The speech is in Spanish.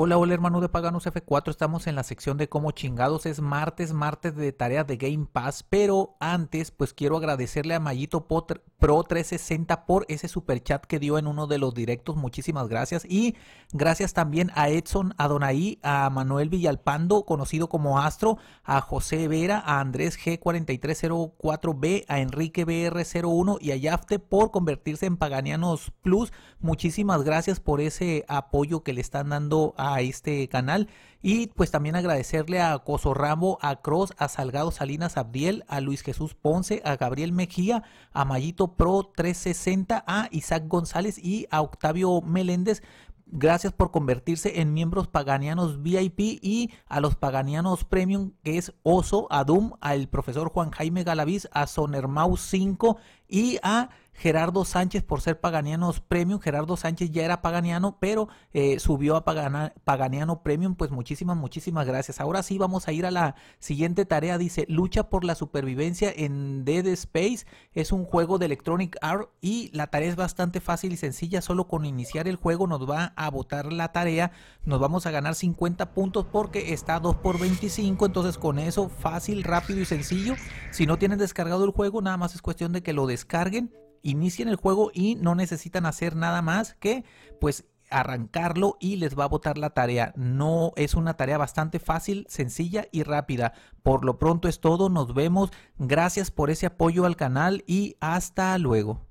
Hola, hola hermanos de Paganos F4, estamos en la sección de cómo chingados es martes, martes de tareas de Game Pass, pero antes pues quiero agradecerle a Mayito Pro 360 por ese super chat que dio en uno de los directos, muchísimas gracias y gracias también a Edson a Donaí, a Manuel Villalpando, conocido como Astro, a José Vera, a Andrés G4304B, a Enrique BR01 y a Yafte por convertirse en Paganianos Plus, muchísimas gracias por ese apoyo que le están dando a a este canal. Y pues también agradecerle a Coso Rambo, a Cross, a Salgado Salinas Abdiel, a Luis Jesús Ponce, a Gabriel Mejía, a Mayito Pro 360, a Isaac González y a Octavio Meléndez gracias por convertirse en miembros paganianos VIP y a los paganianos premium que es Oso, a Doom, al profesor Juan Jaime Galaviz, a Sonermau 5 y a Gerardo Sánchez por ser Paganianos Premium. Gerardo Sánchez ya era Paganiano, pero eh, subió a Paganiano Premium. Pues muchísimas, muchísimas gracias. Ahora sí vamos a ir a la siguiente tarea. Dice, lucha por la supervivencia en Dead Space. Es un juego de Electronic Arts y la tarea es bastante fácil y sencilla. Solo con iniciar el juego nos va a botar la tarea. Nos vamos a ganar 50 puntos porque está 2 por 25. Entonces con eso fácil, rápido y sencillo. Si no tienen descargado el juego, nada más es cuestión de que lo descarguen Inicien el juego y no necesitan hacer nada más que pues arrancarlo y les va a botar la tarea. No es una tarea bastante fácil, sencilla y rápida. Por lo pronto es todo, nos vemos. Gracias por ese apoyo al canal y hasta luego.